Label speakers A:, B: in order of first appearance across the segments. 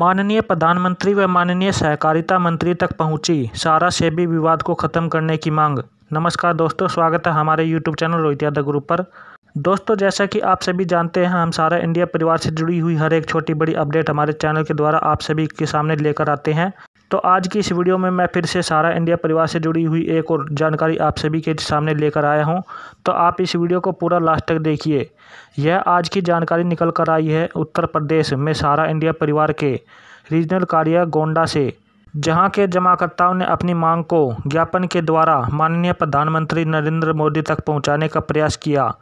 A: माननीय प्रधानमंत्री व माननीय सहकारिता मंत्री तक पहुंची सारा सेबी विवाद को ख़त्म करने की मांग नमस्कार दोस्तों स्वागत है हमारे YouTube channel Rohit Yadav group पर दोस्तों जैसा कि आप सभी जानते हैं हम सारा इंडिया परिवार से जुड़ी हुई हर एक छोटी बड़ी अपडेट हमारे चैनल के द्वारा आप सभी के सामने लेकर आते हैं तो आज की इस वीडियो में मैं फिर से सारा इंडिया परिवार से जुड़ी हुई एक और जानकारी आप सभी के सामने लेकर आया हूं तो आप इस वीडियो को पूरा लास्ट तक देखिए यह आज की जानकारी निकल कर आई है उत्तर प्रदेश में सारा इंडिया परिवार के रीजनल कार्य गोंडा से जहां के जमाकर्ताओं ने अपनी मांग को ज्ञापन के द्वारा माननीय प्रधानमंत्री नरेंद्र मोदी तक पहुँचाने का प्रयास किया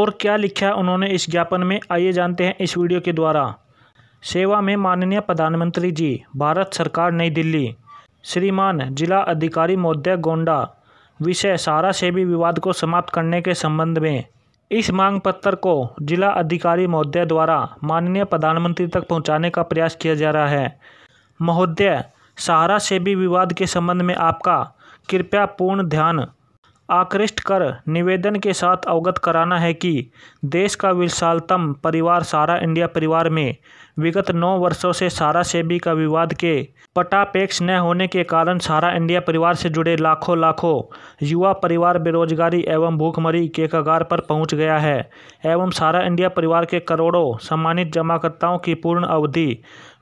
A: और क्या लिखा उन्होंने इस ज्ञापन में आइए जानते हैं इस वीडियो के द्वारा सेवा में माननीय प्रधानमंत्री जी भारत सरकार नई दिल्ली श्रीमान जिला अधिकारी महोदय गोंडा विषय सारा सेवी विवाद को समाप्त करने के संबंध में इस मांग पत्र को जिला अधिकारी महोदय द्वारा माननीय प्रधानमंत्री तक पहुंचाने का प्रयास किया जा रहा है महोदय सहारा सेबी विवाद के संबंध में आपका कृपया पूर्ण ध्यान आकृष्ट कर निवेदन के साथ अवगत कराना है कि देश का विशालतम परिवार सारा इंडिया परिवार में विगत नौ वर्षों से सारा सेबी का विवाद के पटापेक्ष न होने के कारण सारा इंडिया परिवार से जुड़े लाखों लाखों युवा परिवार बेरोजगारी एवं भूखमरी के कगार पर पहुंच गया है एवं सारा इंडिया परिवार के करोड़ों सम्मानित जमाकर्ताओं की पूर्ण अवधि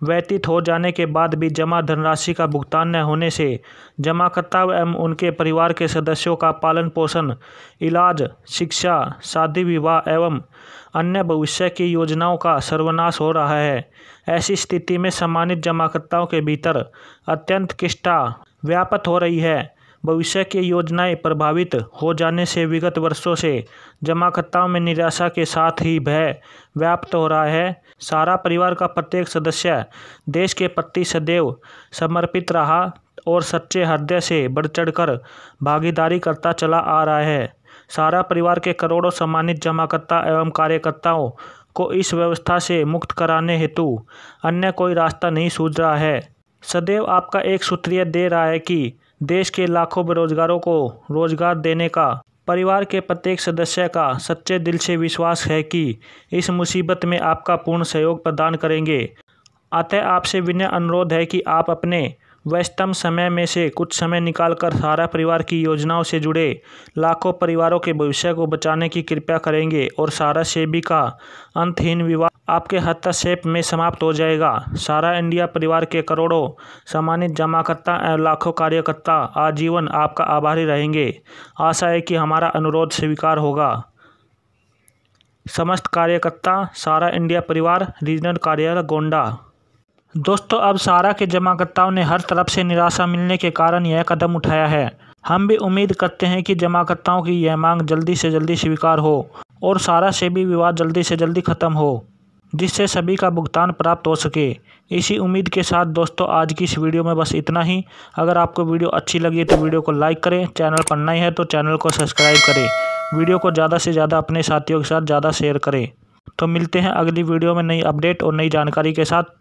A: व्यतीत हो जाने के बाद भी जमा धनराशि का भुगतान न होने से जमाकर्ता एवं उनके परिवार के सदस्यों का पालन पोषण इलाज शिक्षा शादी विवाह एवं अन्य भविष्य की योजनाओं का सर्वनाश हो रहा है ऐसी स्थिति में सम्मानित जमाकर्ताओं के भीतर अत्यंत किष्टा व्यापत हो रही है भविष्य की योजनाएं प्रभावित हो जाने से विगत वर्षों से जमाकर्ताओं में निराशा के साथ ही भय व्याप्त हो रहा है सारा परिवार का प्रत्येक सदस्य देश के प्रति सदैव समर्पित रहा और सच्चे हृदय से बढ़ चढ़कर भागीदारी करता चला आ रहा है सारा परिवार के करोड़ों सम्मानित जमाकर्ता एवं कार्यकर्ताओं को इस व्यवस्था से मुक्त कराने हेतु अन्य कोई रास्ता नहीं सूझ रहा है सदैव आपका एक सूत्रीय दे रहा है कि देश के लाखों बेरोजगारों को रोजगार देने का परिवार के प्रत्येक सदस्य का सच्चे दिल से विश्वास है कि इस मुसीबत में आपका पूर्ण सहयोग प्रदान करेंगे अतः आपसे विनय अनुरोध है कि आप अपने व्यस्तम समय में से कुछ समय निकालकर सारा परिवार की योजनाओं से जुड़े लाखों परिवारों के भविष्य को बचाने की कृपया करेंगे और सारा सेबी का अंतहीन विवाद आपके हस्तक्षेप में समाप्त हो जाएगा सारा इंडिया परिवार के करोड़ों सम्मानित जमाकर्ता एवं लाखों कार्यकर्ता आजीवन आपका आभारी रहेंगे आशा है कि हमारा अनुरोध स्वीकार होगा समस्त कार्यकर्ता सारा इंडिया परिवार रीजनल कार्यालय गोंडा दोस्तों अब सारा के जमाकर्ताओं ने हर तरफ से निराशा मिलने के कारण यह कदम उठाया है हम भी उम्मीद करते हैं कि जमाकर्ताओं की यह मांग जल्दी से जल्दी स्वीकार हो और सारा से भी विवाद जल्दी से जल्दी ख़त्म हो जिससे सभी का भुगतान प्राप्त हो सके इसी उम्मीद के साथ दोस्तों आज की इस वीडियो में बस इतना ही अगर आपको वीडियो अच्छी लगी तो वीडियो को लाइक करें चैनल पर नए हैं तो चैनल को सब्सक्राइब करें वीडियो को ज़्यादा से ज़्यादा अपने साथियों के साथ ज़्यादा शेयर करें तो मिलते हैं अगली वीडियो में नई अपडेट और नई जानकारी के साथ